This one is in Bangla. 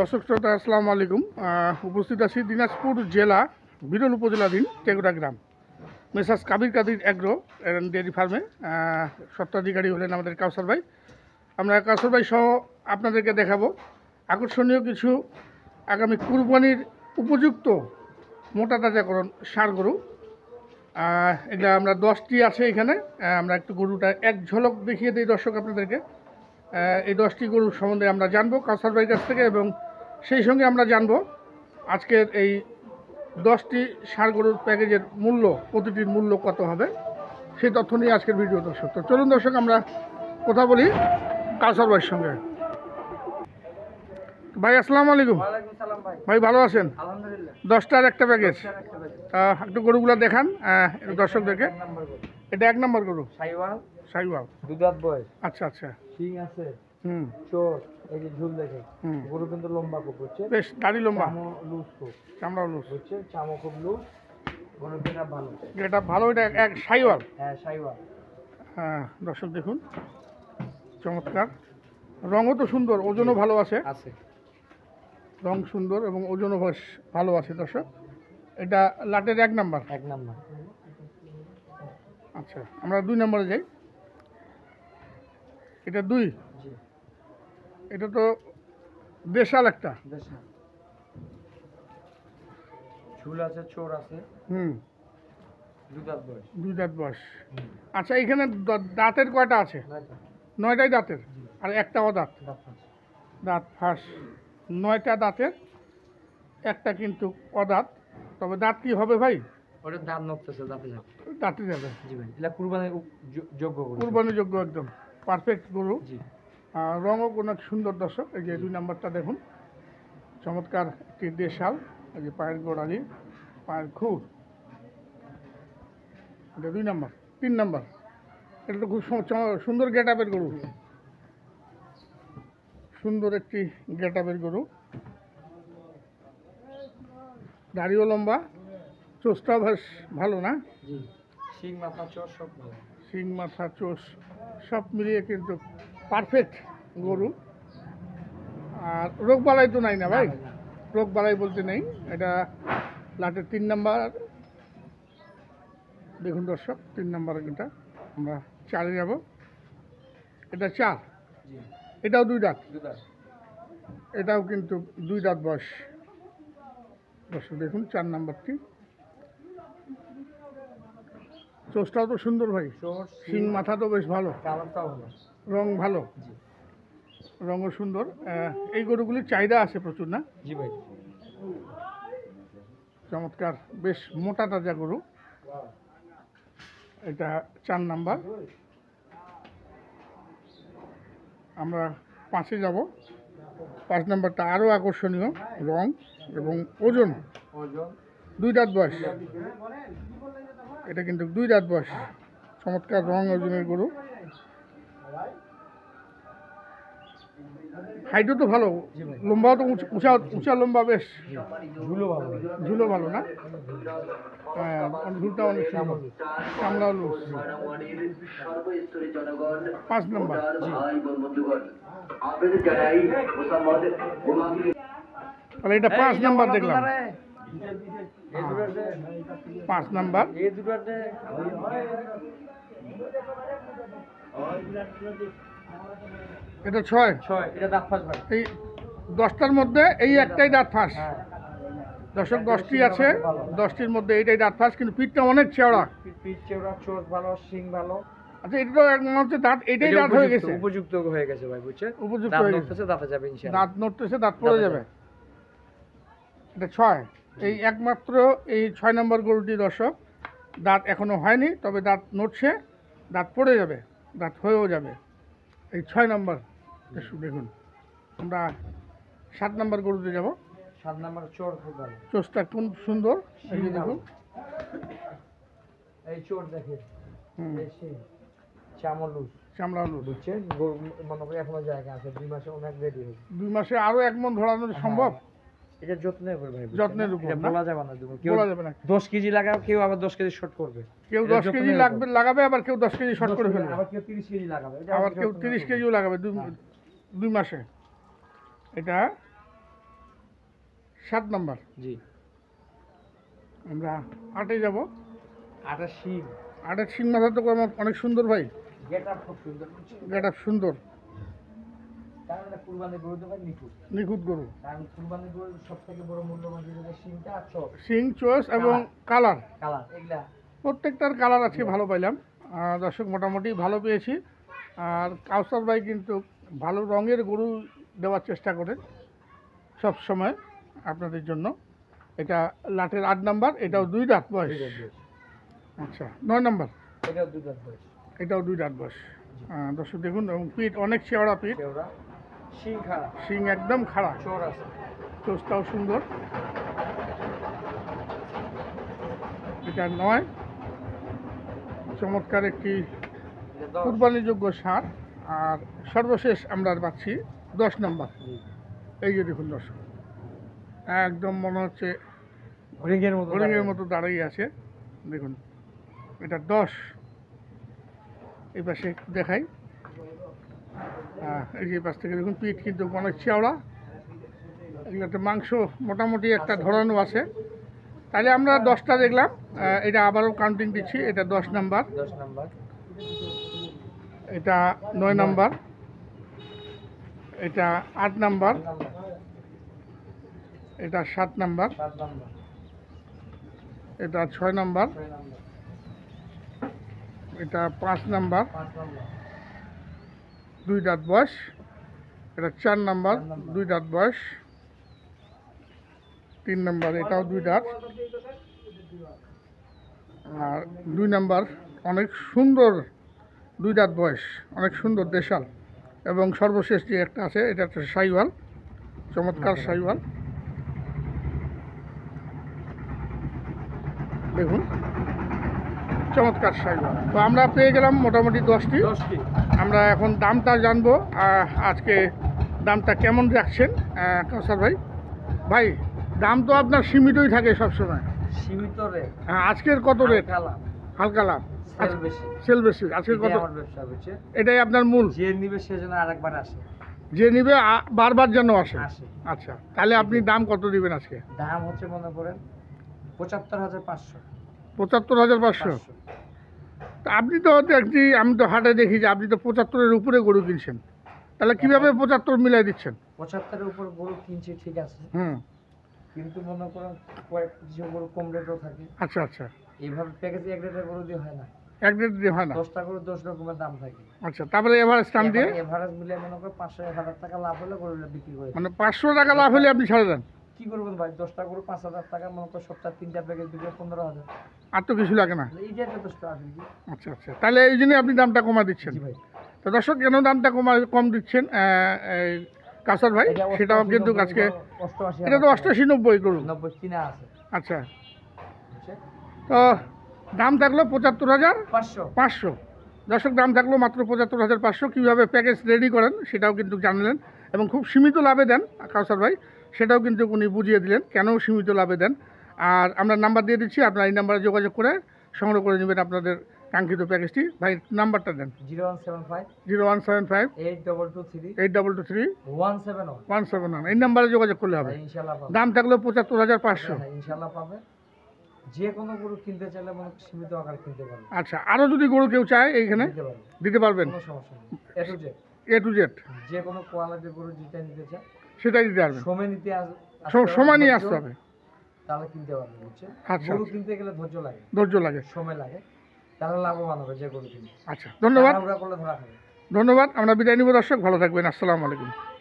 দর্শক শ্রোতা আসসালামু আলাইকুম উপস্থিত আছি দিনাজপুর জেলা বিরল উপজেলাধীন তেগুড়া গ্রাম messrs Kabir Kadir agro and dairy ফার্মে সত্ত্বাধিকারী হলেন আমাদের কাউসার ভাই আমরা কাউসার ভাই সহ আপনাদেরকে দেখাবো আকর্ষণীয় কিছু আগামী কুরবানির উপযুক্ত মোটা তাজাকরণ সার গরু এগুলো আমরা দশটি আছে এখানে আমরা একটু গরুটা এক ঝলক দেখিয়ে দিই দর্শক আপনাদেরকে এই দশটি গরুর সম্বন্ধে আমরা জানবো কাউসার ভাইয়ের কাছ থেকে এবং সেই সঙ্গে আমরা জানব আজকের এই দশটি সার গরুর প্যাকেজের মূল্য প্রতিটির মূল্য কত হবে সেই তথ্য নিয়ে আজকের ভিডিও দর্শক তো চলুন দর্শক আমরা কথা বলি কাউসার ভাইয়ের সঙ্গে ভাই আসসালামু আলাইকুম ভাই ভালো আছেন দশটার একটা প্যাকেজ একটু গরুগুলো দেখান দর্শকদেরকে এটা এক নম্বর গরু সাইওয়াল সাইওয়াল দুধাত আচ্ছা আচ্ছা ঠিক আছে হুম চোর এই যে ঝুল দেখে লম্বা খুব বেশ দাড়ি লম্বা খুব চামড়াও হচ্ছে খুব ভালো ভালো এটা এক হ্যাঁ হ্যাঁ দর্শক দেখুন চমৎকার রঙও তো সুন্দর ওজনও ভালো আছে আছে রং সুন্দর এবং ওজনও ভালো আছে দর্শক এটা লাটের এক নাম্বার এক নাম্বার আচ্ছা আমরা দুই নম্বরে যাই এটা দুই এটা তো দেশাল একটা দেশাল আছে চোর আছে হুম দাঁত বয়স আচ্ছা এখানে দাঁতের কয়টা আছে নয়টাই দাঁতের আর একটাও দাঁত দাঁত ফাঁস নয়টা দাঁতের একটা কিন্তু অদাঁত তবে দাঁত কি হবে ভাই ওটা দাঁত নড়তেছে দাঁতে যোগ্য যোগ্য একদম পারফেক্ট গরু জি রঙও কোনো সুন্দর দর্শক এই যে দুই নাম্বারটা দেখুন চমৎকার একটি দেশাল এই যে পায়ের গোড়ালি পায়ের খুর এটা দুই নাম্বার তিন নাম্বার এটা তো খুব সুন্দর গেট আপের গরু সুন্দর একটি গেট আপের গরু দাড়িও লম্বা চোষটা বেশ ভালো না শিং মাথা চোষ সব ভালো শিং মাথা চোষ সব মিলিয়ে কিন্তু পারফেক্ট গরু আর রোগ বালাই তো নাই না ভাই রোগ বালাই বলতে নেই এটা লাটের তিন নাম্বার দেখুন দর্শক তিন নাম্বার এটা আমরা চারে যাব এটা চার এটাও দুই দাঁত এটাও কিন্তু দুই দাঁত বয়স দর্শক দেখুন চার নাম্বারটি চোষটাও তো সুন্দর ভাই সিং মাথা তো বেশ ভালো ভালো রং ভালো রঙও সুন্দর এই গরুগুলির চাহিদা আছে প্রচুর না জি ভাই চমৎকার বেশ মোটা তাজা গরু এটা চার নাম্বার আমরা পাঁচে যাব পাঁচ নাম্বারটা আরও আকর্ষণীয় রং এবং ওজন দুই দাঁত বয়স এটা কিন্তু দুই দাঁত বয়স চমৎকার রং ওজনের গরু হাইটও তো ভালো লম্বাও তো উঁচা উঁচা লম্বা বেশ ঝুলো ভালো ঝুলো ভালো না হ্যাঁ ঝুলটা অনেক সুন্দর পাঁচ নম্বর তাহলে এটা পাঁচ নাম্বার দেখলাম পাঁচ নম্বর এটা ছয় ছয় এই দশটার মধ্যে এই একটাই দাঁত ফাঁস হ্যাঁ। দশক দশটি আছে দশটির মধ্যে এইটাই দাঁত ফাঁস কিন্তু পিঠটা অনেক চেওড়া চোখ ভালো শিং ভালো আচ্ছা এটা তো দাঁত এটাই দাঁত হয়ে গেছে উপযুক্ত হয়ে গেছে ভাই উপযুক্ত হয়ে গেছে দাঁত পড়ে যাবে এটা ছয় এই একমাত্র এই ছয় নম্বর গরুটি দর্শক দাঁত এখনো হয়নি তবে দাঁত নড়ছে দাঁত পড়ে যাবে দাঁত হয়েও যাবে এই ছয় নম্বর দেখুন আমরা সাত নম্বর গরুতে যাব সাত নম্বর চোর চোরটা কোন সুন্দর এই দেখুন এই চোর দেখে চামলুস চামড়া লুজ বুঝছেন গরু মনে করি এখনো জায়গা আছে দুই মাসে অনেক রেডি দুই মাসে আরো এক মন ধরানো হ্যাঁ। সম্ভব এটা যত্নের উপর কেউ না 10 কেজি লাগাও কেউ আবার 10 কেজি শর্ট করবে কেউ 10 কেজি লাগবে লাগাবে আবার কেউ 10 কেজি শর্ট করে ফেলবে আবার কেজি লাগাবে আবার কেউ 30 কেজিও লাগাবে দুই মাসে এটা সাত নম্বর জি আমরা আটে যাব আটের শিং আটের শিং মাথা তো আমার অনেক সুন্দর ভাই গেট আপ সুন্দর মানে নিখুঁত গরু মানে সিং চোস এবং কালার প্রত্যেকটার কালার আজকে ভালো পাইলাম দর্শক মোটামুটি ভালো পেয়েছি আর কাউসার ভাই কিন্তু ভালো রঙের গরু দেওয়ার চেষ্টা করেন সব সময় আপনাদের জন্য এটা লাটের আট নাম্বার এটাও দুই রাত বয়স আচ্ছা নয় নাম্বার এটাও দুই রাত বয়স এটাও দুই দর্শক দেখুন এবং পিঠ অনেক শেওড়া পিঠ শিং খাড়া একদম খাড়া চোস্তাও চোষটাও সুন্দর এটা নয় চমৎকার একটি কুরবানিযোগ্য সার আর সর্বশেষ আমরা পাচ্ছি দশ নম্বর এই যে দেখুন দর্শক একদম মনে হচ্ছে হরিণের মতো হরিণের মতো দাঁড়িয়ে আছে দেখুন এটা দশ এই পাশে দেখাই এই যে পাশ থেকে দেখুন পিঠ কিন্তু অনেক চেওড়া এগুলোতে মাংস মোটামুটি একটা ধরনও আছে তাহলে আমরা দশটা দেখলাম এটা আবারও কাউন্টিং দিচ্ছি এটা দশ নাম্বার দশ নাম্বার এটা নয় নাম্বার এটা আট নাম্বার এটা সাত নাম্বার এটা ছয় নাম্বার এটা পাঁচ নাম্বার দুই দাঁত বয়স এটা চার নাম্বার দুই দাঁত বয়স তিন নাম্বার এটাও দুই দাঁত আর দুই নাম্বার অনেক সুন্দর দুই দাঁত বয়স অনেক সুন্দর দেশাল এবং সর্বশেষ যে একটা আছে এটা একটা সাইওয়াল চমৎকার আচ্ছা। সাইওয়াল দেখুন চমৎকার সাইওয়াল তো আমরা পেয়ে গেলাম মোটামুটি দশটি আমরা এখন দামটা জানবো আজকে দামটা কেমন রাখছেন কাউসার ভাই ভাই দাম তো আপনার সীমিতই থাকে সবসময় সীমিত রেট হ্যাঁ আজকের কত রেট হালকা লাভ সেল বেশি আজকে কত এটাই আপনার মূল যে নিবে সে যেন আরেকবার আসে যে নিবে বারবার যেন আসে আচ্ছা তাহলে আপনি দাম কত দিবেন আজকে দাম হচ্ছে মনে করেন পঁচাত্তর হাজার পাঁচশো পঁচাত্তর হাজার পাঁচশো আপনি তো দেখছি আমি তো হাটে দেখি যে আপনি তো পঁচাত্তরের উপরে গরু কিনছেন তাহলে হ্যাঁ। কিভাবে পঁচাত্তর মিলাই দিচ্ছেন পঁচাত্তরের উপর গরু কিনছে ঠিক আছে হুম কিন্তু মনে করেন কয়েক কিছু গরু কম রেটও থাকে আচ্ছা আচ্ছা এইভাবে প্যাকেজে এক রেটের গরু দিয়ে হয় না এক হয় দশটা করে দশ রকমের দাম থাকে আচ্ছা তারপরে দিয়ে এভারেজ মিলে করে পাঁচশো এক হাজার টাকা লাভ হলে বিক্রি মানে পাঁচশো টাকা লাভ হলে আপনি করবেন ভাই দশটা পাঁচ হাজার টাকা মনে সপ্তাহে দিলে পনেরো হাজার আর তো কিছু লাগে না আছে আচ্ছা আচ্ছা তাহলে এই আপনি দামটা কমা দিচ্ছেন ভাই দর্শক কেন দামটা কমা কম দিচ্ছেন কাসার ভাই সেটাও কিন্তু আজকে এটা তো অষ্টআশি নব্বই করুন নব্বই আচ্ছা তো দাম থাকলো পঁচাত্তর হাজার পাঁচশো দর্শক দাম থাকলো মাত্র পঁচাত্তর হাজার পাঁচশো কীভাবে প্যাকেজ রেডি করেন সেটাও কিন্তু জানলেন এবং খুব সীমিত লাভে দেন কাউসার ভাই সেটাও কিন্তু উনি বুঝিয়ে দিলেন কেন সীমিত লাভে দেন আর আমরা নাম্বার দিয়ে দিচ্ছি আপনার এই নাম্বারে যোগাযোগ করে সংগ্রহ করে নেবেন আপনাদের কাঙ্ক্ষিত প্যাকেজটি ভাই নাম্বারটা দেন zero one seven five zero one seven five eight double two three eight double two three one seven one seven one এই নাম্বারে যোগাযোগ করলে হবে হ্যাঁ, দাম থাকলো পঁচাত্তর হাজার পাঁচশো হ্যাঁ, হ্যাঁ, ইনশাল্লাহ পাবে যে কোনো গরু কিনতে চাইলে মানে সীমিত আকারে কিনতে পারবেন আচ্ছা আরও যদি গরু কেউ চায় এইখানে দিতে পারবেন কোনো সমস্যা নেই A to Z A to Z যে কোনো কোয়ালিটির গরু যেটা নিতে চায় সেটাই দিতে পারবেন সময় নিতে আসবে সময় নিয়ে আসতে হবে তাহলে কিনতে পারবেন বুঝছেন আচ্ছা। গরু কিনতে গেলে ধৈর্য লাগে ধৈর্য লাগে সময় লাগে তাহলে লাভবান হবে যে গরু কিনে আচ্ছা ধন্যবাদ আমরা করলে ধরা হবে ধন্যবাদ আমরা বিদায় নিব দর্শক ভালো থাকবেন আসসালামু আলাইকুম